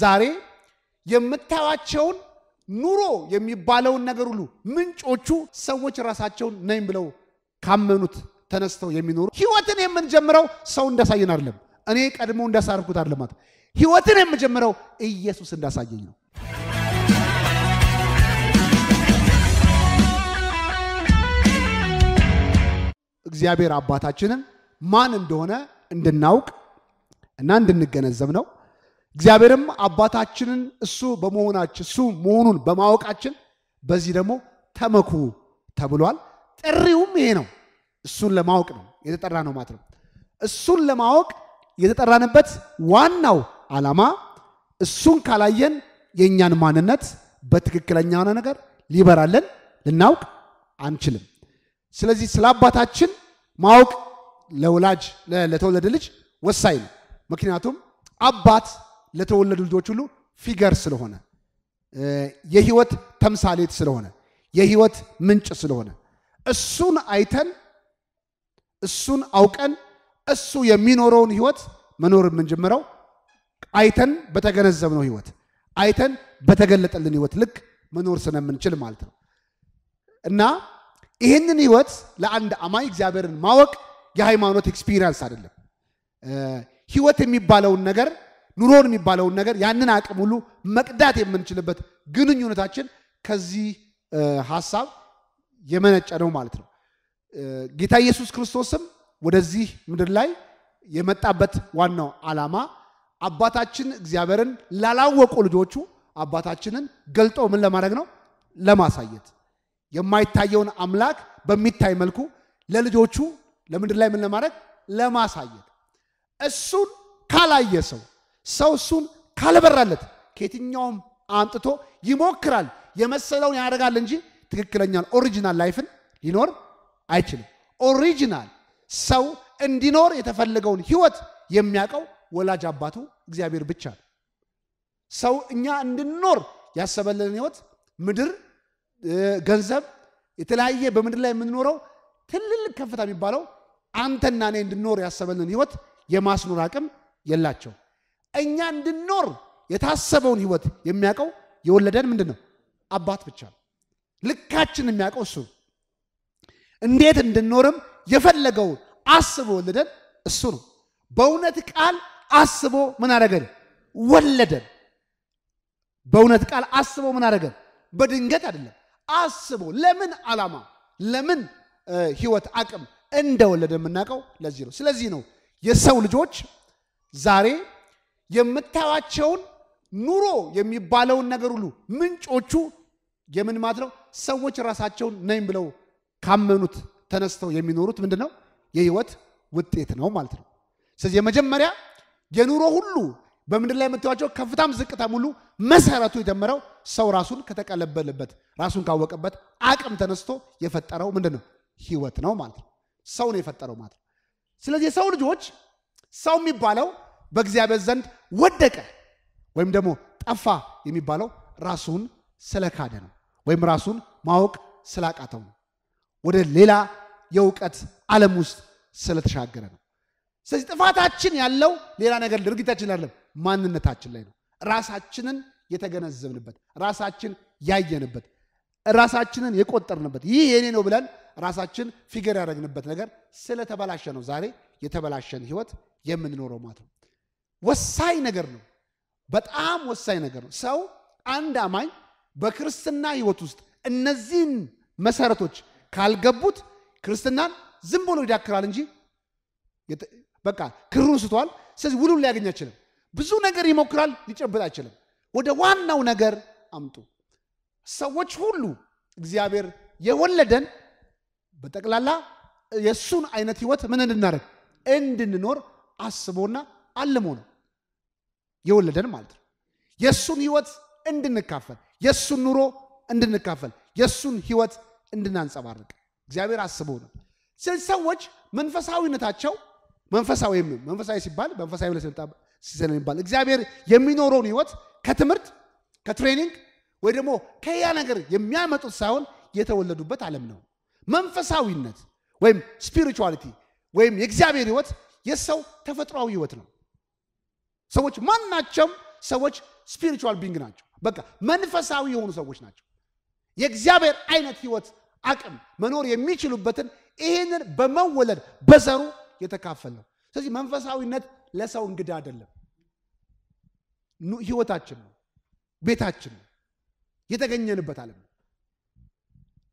ዛሬ የምታዩቸውን ኑሮ የሚባለውን ነገር ሁሉ ምንጮቹ ሰዎች ራሳቸውን ነኝ ብለው ካመኑት ተነስተው የሚኖሩ ህይወትን የምንጀምረው ሰው እንዳሳየን አይደለም። እኔ ቀድሞ እንዳሳርኩት አለማት ህይወትን የምጀምረው ኢየሱስ እንዳሳየኝ ነው። እግዚአብሔር አባታችንን ማን እንደሆነ እንድናውቅ እና እንድንገነዘብ ነው። እግዚአብሔርም አባታችንን እሱ በመሆናችን እሱ መሆኑን በማወቃችን በዚህ ደግሞ ተመኩ ተብሏል። ጥሪውም ይሄ ነው። እሱን ለማወቅ ነው የተጠራ ነው ማለት ነው። እሱን ለማወቅ የተጠራንበት ዋናው ዓላማ እሱን ካላየን የእኛን ማንነት በትክክለኛ የሆነ ነገር ሊበራለን ልናውቅ አንችልም። ስለዚህ ስለ አባታችን ማወቅ ለወላጅ ለተወለደ ልጅ ወሳኝ ነው። ምክንያቱም አባት ለተወለዱ ልጆች ሁሉ ፊገር ስለሆነ የህይወት ተምሳሌት ስለሆነ የህይወት ምንጭ ስለሆነ እሱን አይተን እሱን አውቀን እሱ የሚኖረውን ህይወት መኖር የምንጀምረው አይተን በተገነዘብነው ህይወት አይተን በተገለጠልን ህይወት ልክ መኖር ስለምንችል ማለት ነው እና ይህንን ህይወት ለአንድ አማኝ እግዚአብሔርን ማወቅ የሃይማኖት ኤክስፒሪየንስ አይደለም። ህይወት የሚባለውን ነገር ኑሮን የሚባለውን ነገር ያንን አቅም ሁሉ መቅዳት የምንችልበት ግንኙነታችን ከዚህ ሀሳብ የመነጨ ነው ማለት ነው። ጌታ ኢየሱስ ክርስቶስም ወደዚህ ምድር ላይ የመጣበት ዋናው ዓላማ አባታችን እግዚአብሔርን ላላወቁ ልጆቹ አባታችንን ገልጦ ምን ለማድረግ ነው? ለማሳየት የማይታየውን አምላክ በሚታይ መልኩ ለልጆቹ ለምድር ላይ ምን ለማድረግ ለማሳየት እሱን ካላየ ሰው ሰው እሱን ካልበራለት ከየትኛውም አምጥቶ ይሞክራል፣ የመሰለውን ያደርጋል እንጂ ትክክለኛን ኦሪጂናል ላይፍን ሊኖር አይችልም። ኦሪጂናል ሰው እንዲኖር የተፈለገውን ህይወት የሚያውቀው ወላጅ አባቱ እግዚአብሔር ብቻ ነው። ሰው እኛ እንድንኖር ያሰበልን ህይወት ምድር፣ ገንዘብ፣ የተለያየ በምድር ላይ የምንኖረው ትልልቅ ከፍታ የሚባለው አንተና እኔ እንድንኖር ያሰበልን ህይወት የማስኖር አቅም የላቸው። እኛ እንድንኖር የታሰበውን ህይወት የሚያውቀው የወለደን ምንድን ነው አባት ብቻ ነው። ልካችን የሚያውቀው እሱ እንዴት እንድንኖርም የፈለገውን አስቦ ወለደን እሱ ነው። በእውነት ቃል አስቦ ምን አደረገን? ወለደን። በእውነት ቃል አስቦ ምን አደረገን? በድንገት አይደለም፣ አስቦ ለምን ዓላማ፣ ለምን ህይወት አቅም እንደወለደ የምናውቀው ለዚህ ነው። ስለዚህ ነው የሰው ልጆች ዛሬ የምታዩቸውን ኑሮ የሚባለውን ነገር ሁሉ ምንጮቹ የምን ማለት ነው? ሰዎች ራሳቸውን ነኝ ብለው ካመኑት ተነስተው የሚኖሩት ምንድን ነው? የህይወት ውጤት ነው ማለት ነው። ስለዚህ የመጀመሪያ የኑሮ ሁሉ በምድር ላይ የምታዩዋቸው ከፍታም ዝቅታም ሁሉ መሰረቱ የጀመረው ሰው ራሱን ከተቀለበለበት ራሱን ካወቀበት አቅም ተነስቶ የፈጠረው ምንድን ነው? ህይወት ነው ማለት ነው። ሰው ነው የፈጠረው ማለት ነው። ስለዚህ የሰው ልጆች ሰው የሚባለው በእግዚአብሔር ዘንድ ወደቀ ወይም ደግሞ ጠፋ የሚባለው ራሱን ስለካደ ነው፣ ወይም ራሱን ማወቅ ስላቃተው ነው፣ ወደ ሌላ የእውቀት ዓለም ውስጥ ስለተሻገረ ነው። ስለዚህ ጥፋታችን ያለው ሌላ ነገር ድርጊታችን አይደለም፣ ማንነታችን ላይ ነው። ራሳችንን የተገነዘብንበት፣ ራሳችን ያየንበት፣ ራሳችንን የቆጠርንበት ይህ የኔ ነው ብለን ራሳችን ፊገር ያደረግንበት ነገር ስለተበላሸ ነው ዛሬ የተበላሸን ህይወት የምንኖረው ማለት ነው። ወሳኝ ነገር ነው። በጣም ወሳኝ ነገር ነው። ሰው አንድ አማኝ በክርስትና ህይወት ውስጥ እነዚህን መሰረቶች ካልገቡት ክርስትናን ዝም ብሎ ይዳክራል እንጂ በቃ ክሩን ስቷል። ስለዚህ ውሉን ሊያገኝ አይችልም። ብዙ ነገር ይሞክራል፣ ሊጨብጥ አይችልም። ወደ ዋናው ነገር አምጡ። ሰዎች ሁሉ እግዚአብሔር የወለደን በጠቅላላ የእሱን አይነት ህይወት ምን እንድናደርግ እንድንኖር አስቦና አልሞ ነው። የወለደን ማለት ነው። የእሱን ህይወት እንድንካፈል፣ የእሱን ኑሮ እንድንካፈል፣ የእሱን ህይወት እንድናንጸባርቅ እግዚአብሔር አስበው ነው። ስለዚህ ሰዎች መንፈሳዊነታቸው መንፈሳዊ መንፈሳዊ ሲባል መንፈሳዊ ይባል እግዚአብሔር የሚኖረውን ህይወት ከትምህርት ከትሬኒንግ ወይ ደግሞ ከያ ነገር የሚያመጡት ሳይሆን የተወለዱበት ዓለም ነው። መንፈሳዊነት ወይም ስፒሪቹዋሊቲ ወይም የእግዚአብሔር ህይወት የሰው ተፈጥሯዊ ህይወት ነው። ሰዎች ማናቸውም ሰዎች ስፒሪቹዋል ቢንግ ናቸው። በቃ መንፈሳዊ የሆኑ ሰዎች ናቸው። የእግዚአብሔር አይነት ህይወት አቅም መኖር የሚችሉበትን ይህንን በመወለድ በዘሩ የተካፈል ነው። ስለዚህ መንፈሳዊነት ለሰው እንግዳ አይደለም። ህይወታችን ነው፣ ቤታችን ነው፣ የተገኘንበት ዓለም ነው።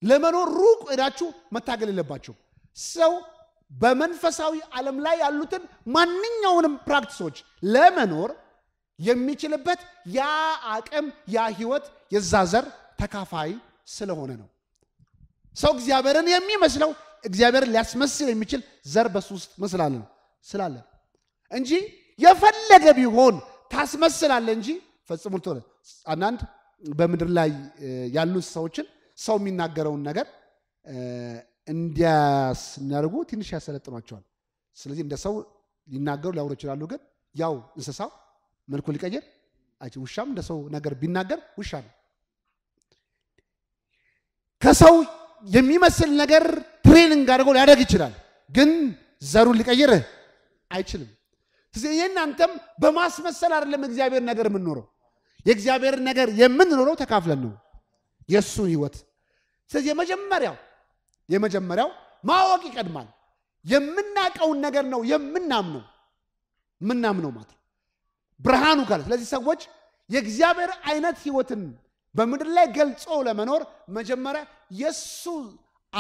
ለመኖር ሩቅ ሄዳችሁ መታገል የለባቸው። ሰው በመንፈሳዊ ዓለም ላይ ያሉትን ማንኛውንም ፕራክቲሶች ለመኖር የሚችልበት ያ አቅም ያ ህይወት የዛ ዘር ተካፋይ ስለሆነ ነው። ሰው እግዚአብሔርን የሚመስለው እግዚአብሔርን ሊያስመስል የሚችል ዘር በሱ ውስጥ መስላለ ስላለ እንጂ የፈለገ ቢሆን ታስመስላለ እንጂ ፈጽሞ ልትሆነ አንዳንድ በምድር ላይ ያሉ ሰዎችን ሰው የሚናገረውን ነገር እንዲያስ ትንሽ ያሰለጥኗቸዋል። ስለዚህ እንደ ሰው ሊናገሩ ሊያወሩ ይችላሉ። ግን ያው እንስሳው መልኩ ሊቀይር አይችል። ውሻም እንደ ሰው ነገር ቢናገር ውሻ ነው። ከሰው የሚመስል ነገር ትሬኒንግ አድርጎ ሊያደርግ ይችላል። ግን ዘሩን ሊቀይር አይችልም። የእናንተም በማስመሰል አይደለም እግዚአብሔር ነገር የምንኖረው። የእግዚአብሔር ነገር የምንኖረው ተካፍለን ነው የእሱን ህይወት። ስለዚህ የመጀመሪያው የመጀመሪያው ማወቅ ይቀድማል። የምናቀውን ነገር ነው የምናምነው የምናምነው ማለት ነው ብርሃኑ ካለ ስለዚህ ሰዎች የእግዚአብሔር አይነት ህይወትን በምድር ላይ ገልጾ ለመኖር መጀመሪያ የእሱ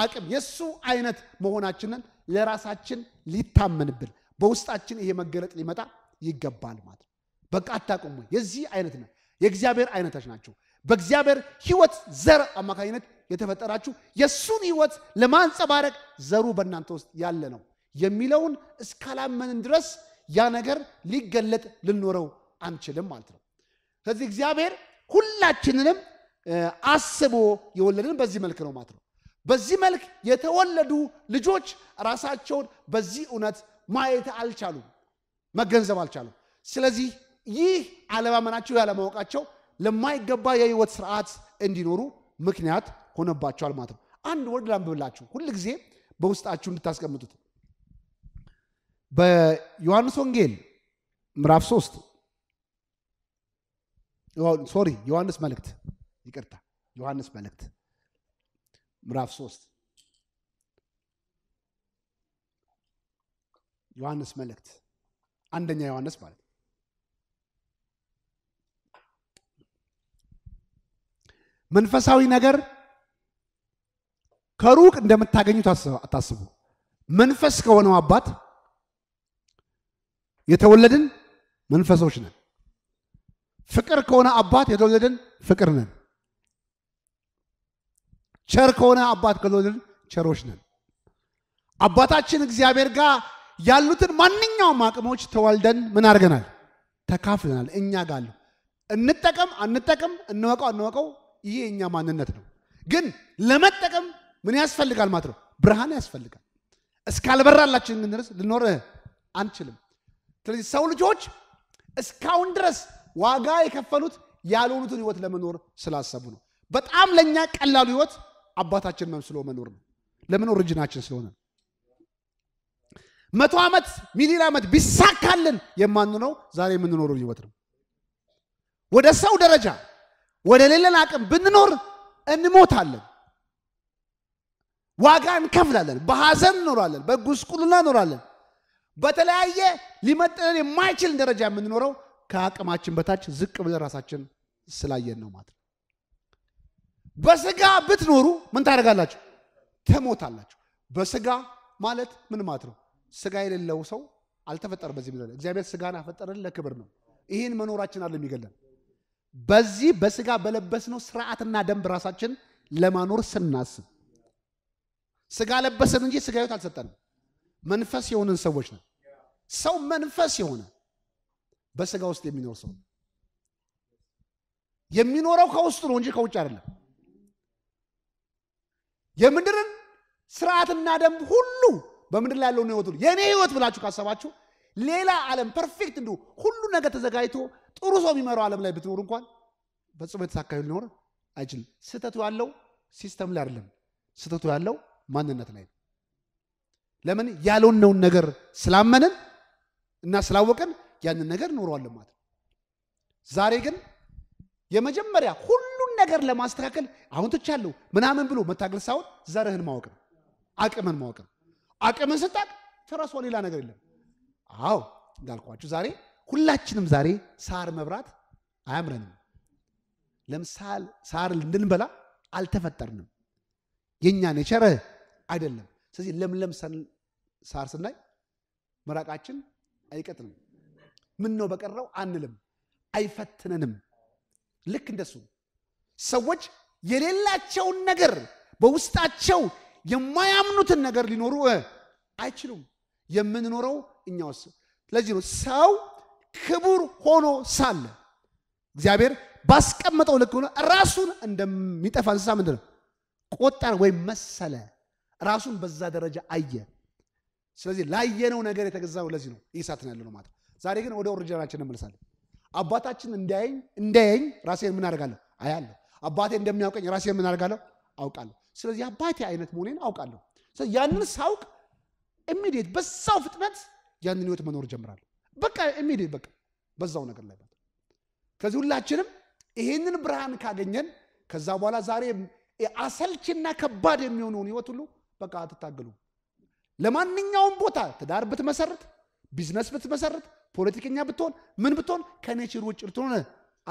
አቅም የእሱ አይነት መሆናችንን ለራሳችን ሊታመንብን በውስጣችን ይሄ መገለጥ ሊመጣ ይገባል ማለት ነው። በቃ አታውቁም ወይ? የዚህ አይነት ነው የእግዚአብሔር አይነቶች ናቸው። በእግዚአብሔር ህይወት ዘር አማካኝነት የተፈጠራችሁ የእሱን ህይወት ለማንጸባረቅ ዘሩ በእናንተ ውስጥ ያለ ነው የሚለውን እስካላመንን ድረስ ያ ነገር ሊገለጥ ልኖረው አንችልም ማለት ነው። ስለዚህ እግዚአብሔር ሁላችንንም አስቦ የወለድን በዚህ መልክ ነው ማለት ነው። በዚህ መልክ የተወለዱ ልጆች ራሳቸውን በዚህ እውነት ማየት አልቻሉም፣ መገንዘብ አልቻሉም። ስለዚህ ይህ አለማመናቸው ያለማወቃቸው ለማይገባ የህይወት ስርዓት እንዲኖሩ ምክንያት ሆነባቸዋል ማለት ነው። አንድ ወርድ ላንብብላችሁ ሁል ጊዜ በውስጣችሁ እንድታስቀምጡት በዮሐንስ ወንጌል ምዕራፍ ሶስት ሶሪ ዮሐንስ መልእክት ይቅርታ፣ ዮሐንስ መልእክት ምዕራፍ ሶስት ዮሐንስ መልእክት አንደኛ ዮሐንስ ማለት መንፈሳዊ ነገር ከሩቅ እንደምታገኙት አታስቡ። መንፈስ ከሆነው አባት የተወለድን መንፈሶች ነን። ፍቅር ከሆነ አባት የተወለድን ፍቅር ነን። ቸር ከሆነ አባት ከተወለድን ቸሮች ነን። አባታችን እግዚአብሔር ጋር ያሉትን ማንኛውም አቅሞች ተዋልደን ምን አድርገናል? ተካፍለናል። እኛ ጋሉ እንጠቀም አንጠቀም፣ እንወቀው አንወቀው ይሄ የኛ ማንነት ነው። ግን ለመጠቀም ምን ያስፈልጋል ማለት ነው? ብርሃን ያስፈልጋል። እስካልበራላችን ድረስ ልኖር አንችልም። ስለዚህ ሰው ልጆች እስካሁን ድረስ ዋጋ የከፈሉት ያልሆኑትን ህይወት ለመኖር ስላሰቡ ነው። በጣም ለእኛ ቀላሉ ህይወት አባታችን መምስሎ መኖር ነው። ለምን ኦሪጅናችን ስለሆነ መቶ ዓመት ሚሊዮን ዓመት ቢሳካልን የማንኖረው ዛሬ የምንኖረው ህይወት ነው። ወደ ሰው ደረጃ ወደ ሌለን አቅም ብንኖር እንሞታለን፣ ዋጋ እንከፍላለን፣ በሐዘን እንኖራለን፣ በጉስቁልና እንኖራለን። በተለያየ ሊመጥነን የማይችል ደረጃ የምንኖረው ከአቅማችን በታች ዝቅ ብለን ራሳችን ስላየን ነው ማለት ነው። በስጋ ብትኖሩ ምን ታደርጋላችሁ? ትሞታላችሁ። በስጋ ማለት ምን ማለት ነው? ስጋ የሌለው ሰው አልተፈጠረም በዚህ ምድር። እግዚአብሔር ስጋን አፈጠረን ለክብር ነው። ይህን መኖራችን አለ የሚገለን በዚህ በስጋ በለበስነው ስርዓትና ደንብ ራሳችን ለማኖር ስናስብ ስጋ ለበስን እንጂ ስጋ ሕይወት አልሰጠንም። መንፈስ የሆንን ሰዎች ነው። ሰው መንፈስ የሆነ በስጋ ውስጥ የሚኖር ሰው የሚኖረው ከውስጡ ነው እንጂ ከውጭ አይደለም። የምድርን ስርዓትና ደንብ ሁሉ በምድር ላይ ያለውን ህይወት የእኔ ህይወት ብላችሁ ካሰባችሁ ሌላ ዓለም ፐርፌክት እንዲሁ ሁሉ ነገር ተዘጋጅቶ ጥሩ ሰው የሚመራው ዓለም ላይ ብትኖር እንኳን በጽሞ የተሳካ ሊኖር አይችልም። ስህተቱ ያለው ሲስተም ላይ አይደለም። ስህተቱ ያለው ማንነት ላይ ነው። ለምን ያልሆነውን ነገር ስላመንን እና ስላወቅን ያንን ነገር ኖረዋለን ማለት ነው። ዛሬ ግን የመጀመሪያ ሁሉን ነገር ለማስተካከል አሁን ትቻለሁ ምናምን ብሎ መታገል ሳይሆን ዘርህን ማወቅ ነው። አቅምን ማወቅ ነው። አቅምን ስታቅ ትረሷ ሌላ ነገር የለም። አዎ እንዳልኳችሁ ዛሬ ሁላችንም ዛሬ ሳር መብራት አያምረንም። ለምሳል ሳር እንድንበላ አልተፈጠርንም። የእኛ ኔቸር አይደለም። ስለዚህ ለምለም ሳር ስናይ መራቃችን አይቀጥልም። ምን ነው በቀረው አንልም፣ አይፈትነንም። ልክ እንደሱ ሰዎች የሌላቸውን ነገር በውስጣቸው የማያምኑትን ነገር ሊኖሩ አይችሉም። የምንኖረው እኛውስ ስለዚህ ነው ሰው ክቡር ሆኖ ሳለ እግዚአብሔር ባስቀመጠው ልክ ሆኖ ራሱን እንደሚጠፋ እንስሳ ምንድን ነው ቆጠረ ወይም መሰለ። ራሱን በዛ ደረጃ አየ። ስለዚህ ላየነው ነገር የተገዛው ለዚህ ነው። ይህ ያለ ነው ማለት። ዛሬ ግን ወደ ኦሪጂናላችን እንመለሳለን። አባታችን እንዳያኝ እንዳያኝ ራሴን ምን አደርጋለሁ? አያለሁ። አባቴ እንደሚያውቀኝ ራሴን ምን አደርጋለሁ? አውቃለሁ። ስለዚህ አባቴ አይነት መሆኔን አውቃለሁ። ያንን ሳውቅ ኢሚዲየት በዛው ፍጥነት ያንን ህይወት መኖር ጀምራለሁ። በቃ የሚሄድ በቃ በዛው ነገር ላይ ከዚህ ሁላችንም ይሄንን ብርሃን ካገኘን ከዛ በኋላ ዛሬ አሰልችና ከባድ የሚሆነውን ህይወት ሁሉ በቃ አትታገሉ። ለማንኛውም ቦታ ትዳር ብትመሰርት፣ ቢዝነስ ብትመሰርት፣ ፖለቲከኛ ብትሆን፣ ምን ብትሆን ከኔቸር ውጭ ልትሆን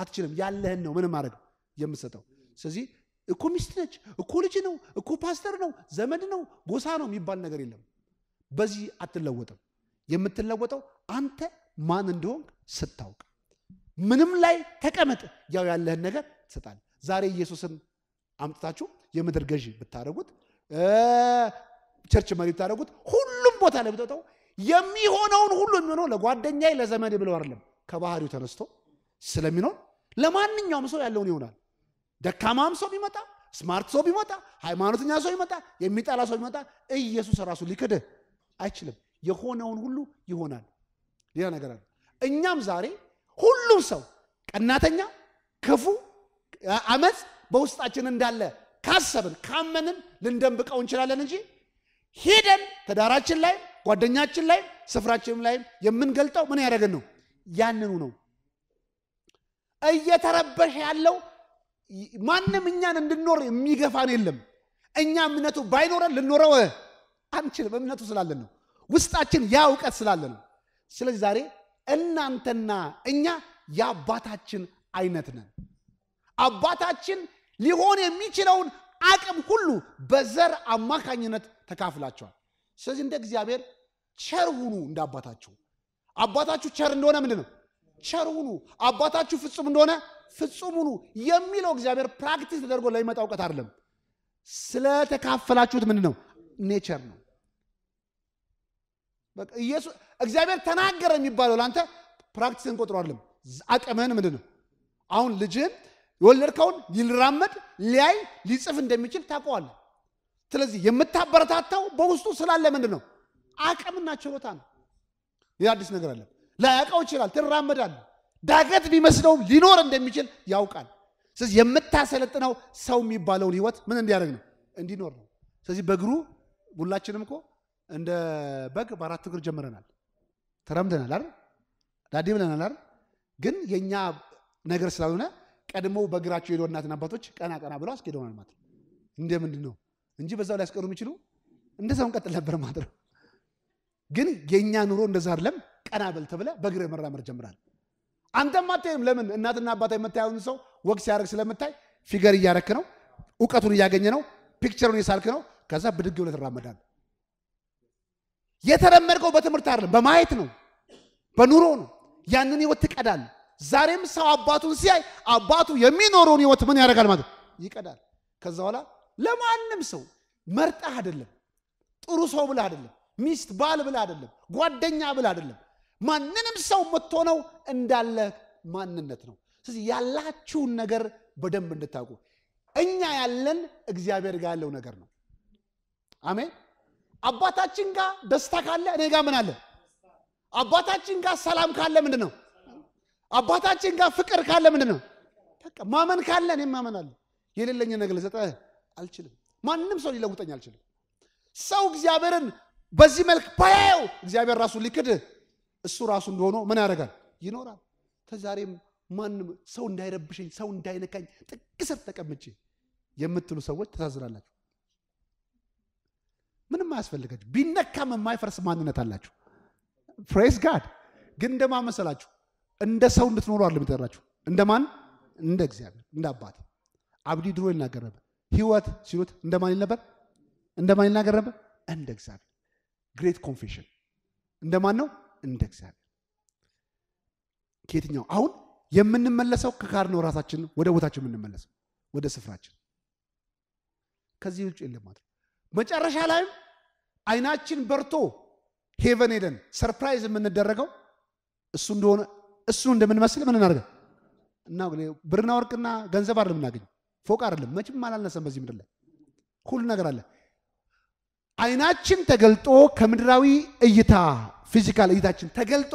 አትችልም። ያለህን ነው ምንም ማድረግ የምሰጠው። ስለዚህ እኮ ሚስት ነች እኮ ልጅ ነው እኮ ፓስተር ነው ዘመድ ነው ጎሳ ነው የሚባል ነገር የለም። በዚህ አትለወጥም። የምትለወጠው አንተ ማን እንደሆንክ ስታውቅ። ምንም ላይ ተቀመጥ፣ ያው ያለህን ነገር ትሰጣል። ዛሬ ኢየሱስን አምጥታችሁ የምድር ገዢ ብታደረጉት፣ ቸርች መሪ ብታደረጉት፣ ሁሉም ቦታ ላይ ብትወጠው የሚሆነውን ሁሉ የሚሆነው ለጓደኛዬ ለዘመድ ብለው አይደለም ከባህሪው ተነስቶ ስለሚኖር ለማንኛውም ሰው ያለውን ይሆናል። ደካማም ሰው ቢመጣ ስማርት ሰው ቢመጣ ሃይማኖተኛ ሰው ቢመጣ የሚጠላ ሰው ቢመጣ ኢየሱስ ራሱ ሊክድህ አይችልም። የሆነውን ሁሉ ይሆናል። ሌላ ነገር አለ። እኛም ዛሬ ሁሉም ሰው ቀናተኛ፣ ክፉ፣ አመፅ በውስጣችን እንዳለ ካሰብን ካመንን ልንደብቀው እንችላለን እንጂ ሄደን ትዳራችን ላይ ጓደኛችን ላይ ስፍራችን ላይ የምንገልጠው ምን ያደረግን ነው? ያንኑ ነው። እየተረበሸ ያለው ማንም እኛን እንድንኖር የሚገፋን የለም። እኛ እምነቱ ባይኖረን ልንኖረው አንችልም፣ እምነቱ ስላለን ነው። ውስጣችን ያ እውቀት ስላለ ነው። ስለዚህ ዛሬ እናንተና እኛ የአባታችን አይነት ነን። አባታችን ሊሆን የሚችለውን አቅም ሁሉ በዘር አማካኝነት ተካፍላቸዋል። ስለዚህ እንደ እግዚአብሔር ቸር ሁኑ እንደ አባታችሁ። አባታችሁ ቸር እንደሆነ ምንድን ነው? ቸር ሁኑ። አባታችሁ ፍጹም እንደሆነ ፍጹም ሁኑ የሚለው እግዚአብሔር ፕራክቲስ ተደርጎ ለሚመጣ እውቀት አይደለም። ስለተካፈላችሁት ምንድን ነው? ኔቸር ነው። እግዚአብሔር ተናገረ የሚባለው ለአንተ ፕራክቲስን ቆጥሮ አለም አቅምህን ምንድን ነው? አሁን ልጅህን የወለድከውን ሊራመድ ሊያይ ሊጽፍ እንደሚችል ታውቀዋለ። ስለዚህ የምታበረታታው በውስጡ ስላለ ምንድን ነው? አቅምና ችሎታ ነው። ይህ አዲስ ነገር አለ። ላያውቀው ይችላል። ትራመዳለህ። ዳገት ቢመስለውም ሊኖር እንደሚችል ያውቃል። ስለዚህ የምታሰለጥነው ሰው የሚባለውን ህይወት ምን እንዲያደርግ ነው? እንዲኖር ነው። ስለዚህ በእግሩ ሁላችንም እኮ እንደ በግ በአራት እግር ጀምረናል፣ ተረምደናል አይደል? ዳዴ ብለናል አይደል? ግን የእኛ ነገር ስላልሆነ ቀድሞ በእግራቸው የሄዱ እናትና አባቶች ቀና ቀና ብለው አስኬደውናል ማለት ነው። እንደ ምንድን ነው እንጂ በዛው ላይ ያስቀሩ የሚችሉ እንደዛው እንቀጥል ነበር ማለት ነው። ግን የእኛ ኑሮ እንደዛ አይደለም። ቀና በል ተብለ በእግር መራመድ ጀምራል። አንተም አታይም። ለምን እናትና አባታ የምታየውን ሰው ወግ ሲያደርግ ስለምታይ ፊገር እያረክ ነው፣ እውቀቱን እያገኘ ነው፣ ፒክቸሩን እየሳልክ ነው። ከዛ ብድግ ብለህ ትራመዳለህ። የተለመድከው በትምህርት አይደለም፣ በማየት ነው፣ በኑሮ ነው። ያንን ህይወት ትቀዳል። ዛሬም ሰው አባቱን ሲያይ አባቱ የሚኖረውን ህይወት ምን ያደርጋል ማለት ይቀዳል። ከዛ በኋላ ለማንም ሰው መርጠህ አይደለም፣ ጥሩ ሰው ብለህ አይደለም፣ ሚስት ባል ብለህ አይደለም፣ ጓደኛ ብለህ አይደለም። ማንንም ሰው የምትሆነው እንዳለ ማንነት ነው። ስለዚህ ያላችሁን ነገር በደንብ እንድታውቁ እኛ ያለን እግዚአብሔር ጋር ያለው ነገር ነው። አሜን። አባታችን ጋር ደስታ ካለ እኔ ጋር ምን አለ? አባታችን ጋር ሰላም ካለ ምንድን ነው? አባታችን ጋር ፍቅር ካለ ምንድን ነው? በቃ ማመን ካለ እኔም አለ። የሌለኝ ነገር ልሰጠ አልችልም። ማንም ሰው ሊለውጠኝ አልችልም። ሰው እግዚአብሔርን በዚህ መልክ ባያየው እግዚአብሔር ራሱ ሊክድ እሱ ራሱ እንደሆነ ምን ያደርጋል? ይኖራል። ከዛሬም ማንም ሰው እንዳይረብሸኝ፣ ሰው እንዳይነካኝ ጥግ ስር ተቀምጬ የምትሉ ሰዎች ተሳዝናላችሁ። ምንም አያስፈልጋችሁ። ቢነካም የማይፈርስ ማንነት አላችሁ። ፕሬስ ጋድ ግን እንደማን መሰላችሁ? እንደ ሰው እንድትኖሩ አለ የሚጠራችሁ። እንደ ማን? እንደ እግዚአብሔር፣ እንደ አባት። አብዲ ድሮ ይናገር ነበር። ህይወት ሲሉት እንደማን ይል ነበር? እንደማን ይናገር ነበር? እንደ እግዚአብሔር። ግሬት ኮንፌሽን እንደ ማን ነው? እንደ እግዚአብሔር። ከየትኛው አሁን የምንመለሰው ከካር ነው። ራሳችን ወደ ቦታችን የምንመለሰው ወደ ስፍራችን። ከዚህ ውጭ የለም ማለት መጨረሻ ላይም አይናችን በርቶ ሄቨን ሄደን ሰርፕራይዝ የምንደረገው እሱ እንደሆነ እሱ እንደምንመስል ምን እናደርገ እና ብርና ወርቅና ገንዘብ አይደለም እናገኝ ፎቅ አይደለም መቼም አላልነሰም በዚህ ምድር ላይ ሁሉ ነገር አለ። አይናችን ተገልጦ ከምድራዊ እይታ ፊዚካል እይታችን ተገልጦ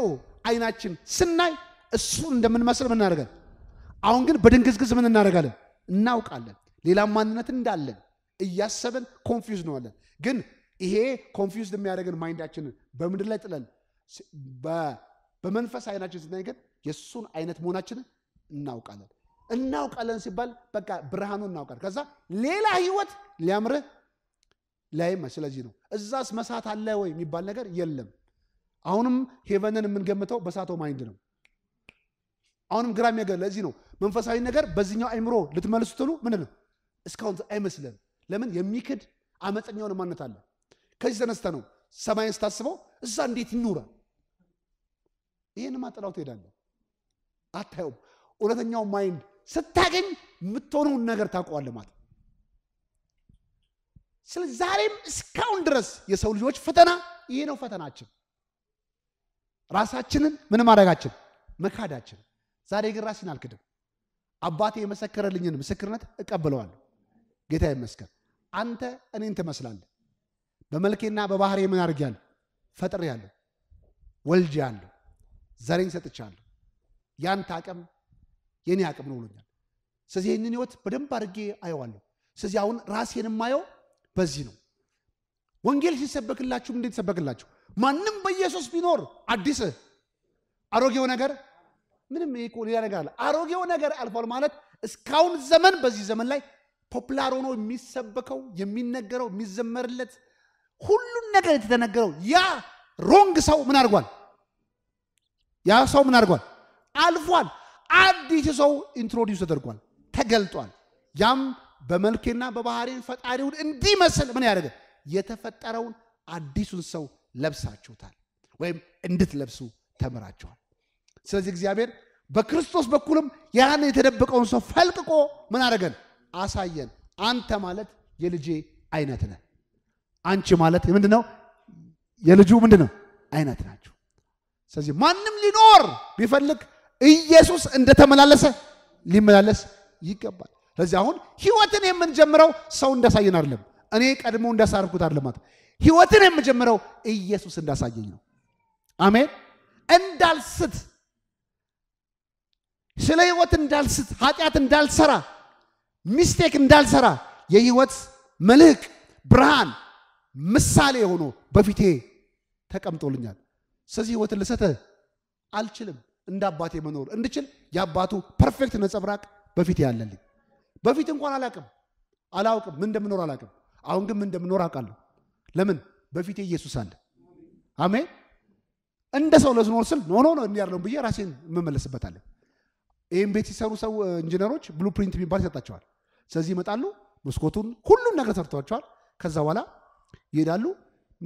አይናችን ስናይ እሱ እንደምንመስል ምን እናደርጋለን? አሁን ግን በድንግዝግዝ ምን እናደርጋለን? እናውቃለን። ሌላ ማንነት እንዳለን እያሰብን ኮንፊውዝ ነዋለን ግን ይሄ ኮንፊውዝድ የሚያደርገን ማይንዳችንን በምድር ላይ ጥለን በመንፈስ አይናችን ስናይ ግን የእሱን አይነት መሆናችንን እናውቃለን። እናውቃለን ሲባል በቃ ብርሃኑ እናውቃለን። ከዛ ሌላ ህይወት ሊያምርህ ላይም ስለዚህ ነው። እዛስ መሳት አለ ወይ የሚባል ነገር የለም። አሁንም ሄቨንን የምንገምተው በሳተው ማይንድ ነው። አሁንም ግራም ነገር ለዚህ ነው መንፈሳዊ ነገር በዚህኛው አይምሮ ልትመልሱ ትሉ ምን ነው እስካሁን አይመስለን። ለምን የሚክድ አመፀኛውን ማነት አለ ከዚህ ተነስተ ነው ሰማይን ስታስበው እዛ እንዴት ይኖራል? ይህን ጥላው ትሄዳለ አታየውም። እውነተኛው ማይንድ ስታገኝ የምትሆነውን ነገር ታውቀዋለ ማለት ስለዚህ ዛሬም እስካሁን ድረስ የሰው ልጆች ፈተና ይሄ ነው። ፈተናችን ራሳችንን ምን ማድረጋችን መካዳችን። ዛሬ ግን ራሴን አልክድም፣ አባቴ የመሰከረልኝን ምስክርነት እቀበለዋለሁ። ጌታ ይመስገን። አንተ እኔን ትመስላለህ። በመልኬና በባህሬ ምን አድርጊያለሁ? ወልጅ ወልጄያለሁ፣ ዘሬን ሰጥቻለሁ። ያንተ አቅም የኔ አቅም ነው ብሎኛል። ስለዚህ ይህንን ህይወት በደንብ አድርጌ አየዋለሁ። ስለዚህ አሁን ራሴን የማየው በዚህ ነው። ወንጌል ሲሰበክላችሁም እንዴት ይሰበክላችሁ? ማንም በኢየሱስ ቢኖር አዲስ አሮጌው ነገር ምንም ሌላ ነገር አለ። አሮጌው ነገር አልፏል ማለት እስካሁን ዘመን በዚህ ዘመን ላይ ፖፕላር ሆኖ የሚሰበከው የሚነገረው የሚዘመርለት ሁሉን ነገር የተነገረው ያ ሮንግ ሰው ምን አድርጓል? ያ ሰው ምን አድርጓል? አልፏል። አዲስ ሰው ኢንትሮዲውስ ተደርጓል፣ ተገልጧል። ያም በመልኬና በባህሪን ፈጣሪውን እንዲመስል ምን ያደረገ የተፈጠረውን አዲሱን ሰው ለብሳችሁታል ወይም እንድትለብሱ ተምራችኋል። ስለዚህ እግዚአብሔር በክርስቶስ በኩልም ያን የተደበቀውን ሰው ፈልቅቆ ምን አደረገን? አሳየን። አንተ ማለት የልጄ አይነት ነህ። አንቺ ማለት ምንድን ነው? የልጁ ምንድን ነው? አይነት ናቸው። ስለዚህ ማንም ሊኖር ቢፈልግ ኢየሱስ እንደተመላለሰ ሊመላለስ ይገባል። ስለዚህ አሁን ህይወትን የምንጀምረው ሰው እንዳሳየን አይደለም። እኔ ቀድሞ እንዳሳርኩት አይደለም። ህይወትን የምጀምረው ኢየሱስ እንዳሳየኝ ነው። አሜን። እንዳልስት ስለ ህይወት እንዳልስት፣ ኃጢአት እንዳልሰራ፣ ሚስቴክ እንዳልሰራ የህይወት መልህቅ ብርሃን ምሳሌ ሆኖ በፊቴ ተቀምጦልኛል። ስለዚህ ህይወትን ልሰተ አልችልም። እንደ አባቴ መኖር እንድችል የአባቱ ፐርፌክት ነጸብራቅ በፊቴ ያለልኝ። በፊት እንኳን አላቅም አላውቅም፣ ምን እንደምኖር አላቅም። አሁን ግን ምን እንደምኖር አውቃለሁ። ለምን? በፊቴ ኢየሱስ አለ። አሜን። እንደ ሰው ለዝኖር ስል ኖ ኖ ነው ያለውን ብዬ ራሴን የምመለስበታለን። ይህም ቤት ሲሰሩ ሰው ኢንጂነሮች ብሉ ፕሪንት የሚባል ይሰጣቸዋል። ስለዚህ ይመጣሉ፣ መስኮቱን ሁሉን ነገር ሰርተዋቸዋል። ከዛ በኋላ ይሄዳሉ።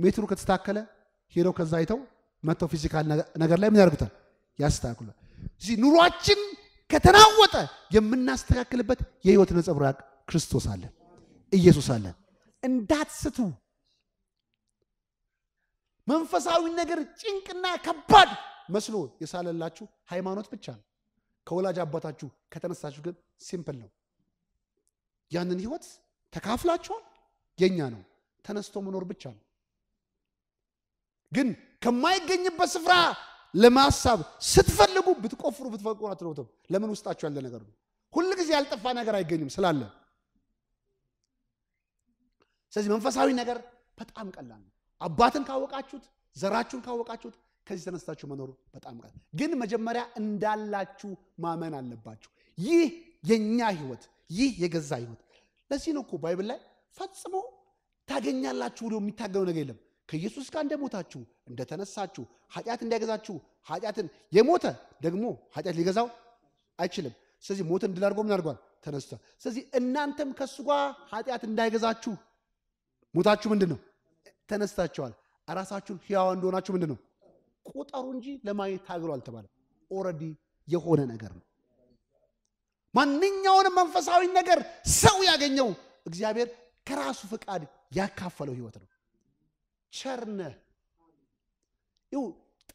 ሜትሩ ከተስተካከለ ሄደው ከዛ አይተው መጥተው ፊዚካል ነገር ላይ ምን ያደርጉታል? ያስተካክሉታል። እዚህ ኑሯችን ከተናወጠ የምናስተካክልበት የህይወት ነጸብራቅ ክርስቶስ አለ። ኢየሱስ አለ እንዳትስቱ። መንፈሳዊ ነገር ጭንቅና ከባድ መስሎ የሳለላችሁ ሃይማኖት ብቻ ነው። ከወላጅ አባታችሁ ከተነሳችሁ ግን ሲምፕል ነው። ያንን ህይወት ተካፍላችኋል፣ የኛ ነው። ተነስቶ መኖር ብቻ ነው። ግን ከማይገኝበት ስፍራ ለማሳብ ስትፈልጉ ብትቆፍሩ ብትፈልጉ አትኖሩትም። ለምን ውስጣችሁ ያለ ነገር ነው። ሁል ጊዜ ያልጠፋ ነገር አይገኝም ስላለ። ስለዚህ መንፈሳዊ ነገር በጣም ቀላል ነው። አባትን ካወቃችሁት፣ ዘራችሁን ካወቃችሁት ከዚህ ተነስታችሁ መኖሩ በጣም ቀላል ግን መጀመሪያ እንዳላችሁ ማመን አለባችሁ። ይህ የኛ ህይወት፣ ይህ የገዛ ህይወት። ለዚህ ነው እኮ ባይብል ላይ ፈጽሞ ታገኛላችሁ ብሎ የሚታገለው ነገር የለም። ከኢየሱስ ጋር እንደሞታችሁ እንደተነሳችሁ ኃጢአት እንዳይገዛችሁ ኃጢአትን የሞተ ደግሞ ኃጢአት ሊገዛው አይችልም። ስለዚህ ሞትን ድል አድርጎ ምን አድርጓል? ተነስቷል። ስለዚህ እናንተም ከእሱ ጋር ኃጢአት እንዳይገዛችሁ ሞታችሁ ምንድን ነው ተነስታችኋል። ራሳችሁን ሕያዋ እንደሆናችሁ ምንድን ነው ቁጠሩ እንጂ ለማየት ታግሎ አልተባለ። ኦረዲ የሆነ ነገር ነው። ማንኛውንም መንፈሳዊ ነገር ሰው ያገኘው እግዚአብሔር ከራሱ ፍቃድ ያካፈለው ህይወት ነው። ቸርነ ይው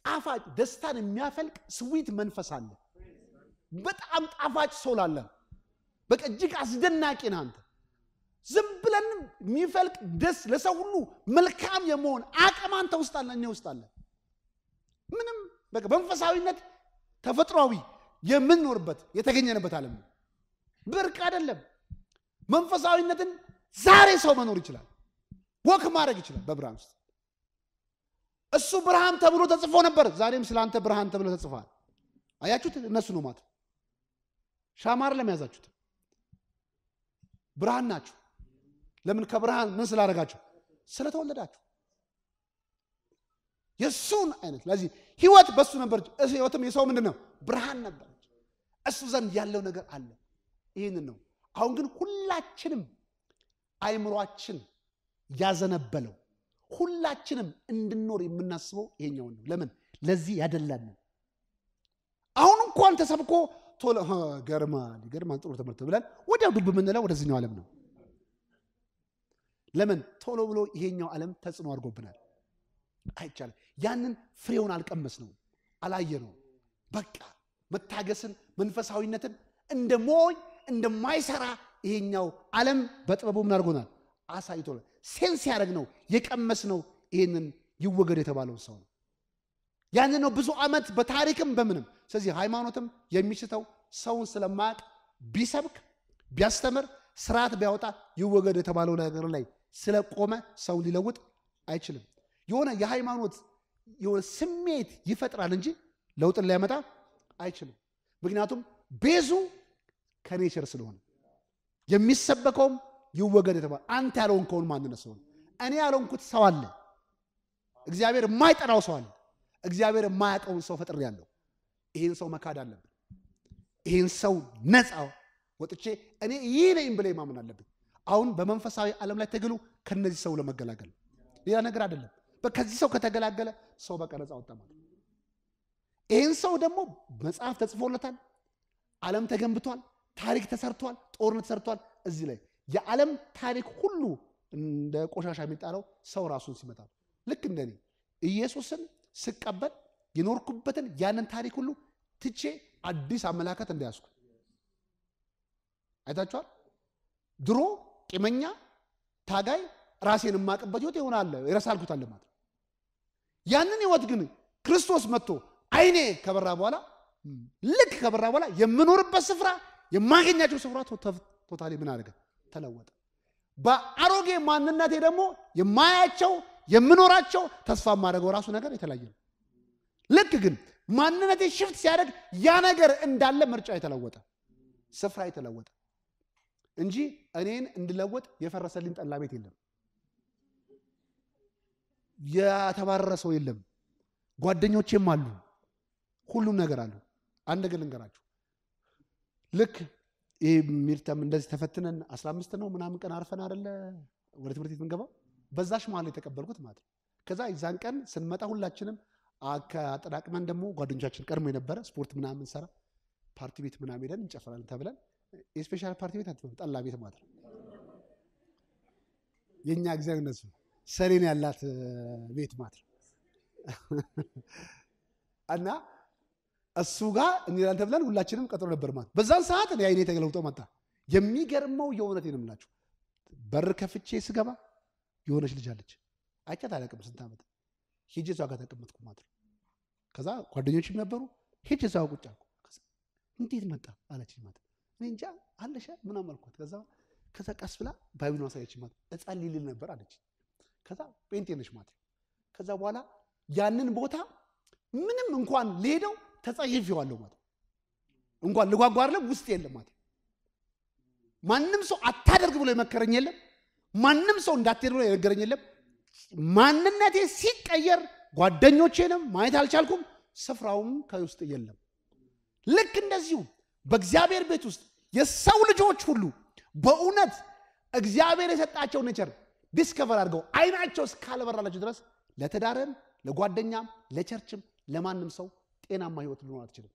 ጣፋጭ ደስታን የሚያፈልቅ ስዊት መንፈስ አለ። በጣም ጣፋጭ ሰው ላለ በቃ እጅግ አስደናቂ ነህ አንተ። ዝም ብለን የሚፈልቅ ደስ ለሰው ሁሉ መልካም የመሆን አቅም አንተ ውስጥ አለ፣ እኔ ውስጥ አለ። ምንም በቃ መንፈሳዊነት ተፈጥሯዊ የምንኖርበት የተገኘንበት አለም ብርቅ አይደለም። መንፈሳዊነትን ዛሬ ሰው መኖር ይችላል። ወክ ማድረግ ይችላል በብርሃን ውስጥ። እሱ ብርሃን ተብሎ ተጽፎ ነበር። ዛሬም ስለአንተ ብርሃን ተብሎ ተጽፏል። አያችሁት? እነሱ ነው ማለት ሻማር ለመያዛችሁት ብርሃን ናችሁ። ለምን? ከብርሃን ምን ስላደረጋችሁ? ስለተወለዳችሁ የእሱን አይነት። ለዚህ ህይወት በእሱ ነበረች። ህይወትም የሰው ምንድን ነው? ብርሃን ነበር። እሱ ዘንድ ያለው ነገር አለ። ይህንን ነው። አሁን ግን ሁላችንም አይምሯችን ያዘነበለው ሁላችንም እንድንኖር የምናስበው ይሄኛውን ነው። ለምን ለዚህ ያደላል። አሁን እንኳን ተሰብኮ ቶሎ ገርማል ገርማል ጥሩ ትምህርት ብለን ወዲያው ዱብ የምንለው ወደዚህኛው ዓለም ነው። ለምን ቶሎ ብሎ ይሄኛው ዓለም ተጽዕኖ አድርጎብናል። አይቻልም። ያንን ፍሬውን አልቀመስ ነው አላየ ነው። በቃ መታገስን መንፈሳዊነትን እንደ ሞኝ እንደማይሰራ ይሄኛው ዓለም በጥበቡ ምን አድርጎናል? አሳይቶናል። ሴንስ ያደረግ ነው የቀመስ ነው ይህንን ይወገድ የተባለውን ሰው ነው። ያን ነው ብዙ ዓመት በታሪክም በምንም። ስለዚህ ሃይማኖትም የሚስተው ሰውን ስለማያውቅ ቢሰብክ ቢያስተምር ስርዓት ቢያወጣ ይወገድ የተባለው ነገር ላይ ስለቆመ ሰውን ሊለውጥ አይችልም። የሆነ የሃይማኖት የሆነ ስሜት ይፈጥራል እንጂ ለውጥን ሊያመጣ አይችልም። ምክንያቱም ቤዙ ከኔቸር ስለሆነ የሚሰበከውም ይወገድ የተባለ አንተ ያለውን ከሆን ማንነት ሰው እኔ ያለውንኩት ሰው አለ። እግዚአብሔር የማይጠራው ሰው አለ። እግዚአብሔር የማያውቀውን ሰው ፈጥር ያለው ይህን ሰው መካድ አለብን። ይህን ሰው ነፃ ወጥቼ እኔ ይህ ነኝ ብለ ማመን አለብን። አሁን በመንፈሳዊ ዓለም ላይ ትግሉ ከነዚህ ሰው ለመገላገል ሌላ ነገር አይደለም። ከዚህ ሰው ከተገላገለ ሰው በቃ ወጣ ማለት። ይህን ሰው ደግሞ መጽሐፍ ተጽፎለታል፣ ዓለም ተገንብቷል፣ ታሪክ ተሰርቷል፣ ጦርነት ተሰርቷል። እዚህ ላይ የዓለም ታሪክ ሁሉ እንደ ቆሻሻ የሚጣለው ሰው ራሱን ሲመታ ልክ እንደኔ ኢየሱስን ስቀበል የኖርኩበትን ያንን ታሪክ ሁሉ ትቼ አዲስ አመላከት እንዳያስኩ አይታችኋል። ድሮ ቂመኛ ታጋይ ራሴን የማቅበት ህይወት ይሆናለ የረሳልኩት አለ ያንን ህይወት ግን ክርስቶስ መጥቶ አይኔ ከበራ በኋላ ልክ ከበራ በኋላ የምኖርበት ስፍራ የማገኛቸው ስፍራ ቶታሊ ምን አድርገ ተለወጠ። በአሮጌ ማንነቴ ደግሞ የማያቸው የምኖራቸው ተስፋ ማድረገው ራሱ ነገር የተለያየ ነው። ልክ ግን ማንነቴ ሽፍት ሲያደርግ ያ ነገር እንዳለ ምርጫ የተለወጠ ስፍራ የተለወጠ እንጂ እኔን እንድለወጥ የፈረሰልኝ ጠላ ቤት የለም፣ የተባረረ ሰው የለም። ጓደኞቼም አሉ፣ ሁሉም ነገር አሉ። አንድ ግን ልንገራችሁ ልክ ይህ ሚድተርም እንደዚህ ተፈትነን አስራ አምስት ነው ምናምን ቀን አርፈን አደለ ወደ ትምህርት ቤት ምንገባው በዛሽ መሀል የተቀበልኩት ማለት ነው። ከዛ የዛን ቀን ስንመጣ ሁላችንም አጠራቅመን ደግሞ ጓደኞቻችን ቀድሞ የነበረ ስፖርት ምናምን ሰራ ፓርቲ ቤት ምናምን ሄደን እንጨፍራለን ተብለን የስፔሻል ፓርቲ ቤት አትበሉ ጠላ ቤት ማለት ነው። የእኛ እግዚአብሔር ሰሌን ያላት ቤት ማለት ነው እና እሱ ጋር እንሄዳለን ተብለን ሁላችንም ቀጥሮ ነበር ማለት በዛን ሰዓት እኔ አይኔ ተገለውጦ መጣ። የሚገርመው የእውነቴን እምላችሁ በር ከፍቼ ስገባ የሆነች ልጅ አለች። አይቻት አላውቅም ስንት ዓመት። ሄጄ እሷ ጋር ተቀመጥኩ ማለት ነው። ከዛ ጓደኞችም ነበሩ። ሄጄ እሷ ጋር ቁጭ አልኩ። እንዴት መጣ አለችኝ ማለት እኔ እንጃ አለሽ ምናምን አልኳት። ከዛ ከዛ ቀስ ብላ ባይብሉን አሳየች ማለት ነው። ሊልል ነበር አለች። ከዛ ጴንጤ ነች ማለት ከዛ በኋላ ያንን ቦታ ምንም እንኳን ልሄደው ተጸይፌዋለሁ ማለት እንኳን ልጓጓ ውስጥ የለም ማለት ማንም ሰው አታደርግ ብሎ የመከረኝ የለም። ማንም ሰው እንዳትሄድ ብሎ የነገረኝ የለም። ማንነቴ ሲቀየር ጓደኞቼንም ማየት አልቻልኩም። ስፍራውም ከውስጥ የለም። ልክ እንደዚሁ በእግዚአብሔር ቤት ውስጥ የሰው ልጆች ሁሉ በእውነት እግዚአብሔር የሰጣቸው ኔቸር ዲስከቨር አድርገው አይናቸው እስካልበራላቸው ድረስ ለትዳርም፣ ለጓደኛም፣ ለቸርችም ለማንም ሰው ጤናማ ህይወት ልኖር አትችልም።